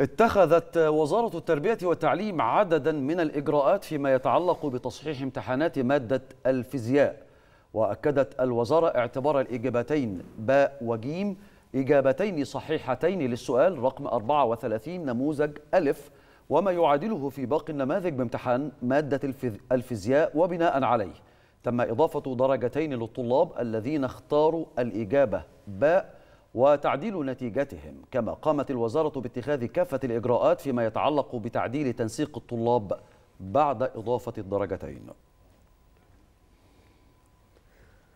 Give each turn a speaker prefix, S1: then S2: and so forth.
S1: اتخذت وزارة التربية والتعليم عددا من الإجراءات فيما يتعلق بتصحيح امتحانات مادة الفيزياء وأكدت الوزارة اعتبار الإجابتين باء وجيم إجابتين صحيحتين للسؤال رقم 34 نموذج ألف وما يعادله في باقي النماذج بامتحان مادة الفيزياء وبناء عليه تم إضافة درجتين للطلاب الذين اختاروا الإجابة باء وتعديل نتيجتهم كما قامت الوزارة باتخاذ كافة الإجراءات فيما يتعلق بتعديل تنسيق الطلاب بعد إضافة الدرجتين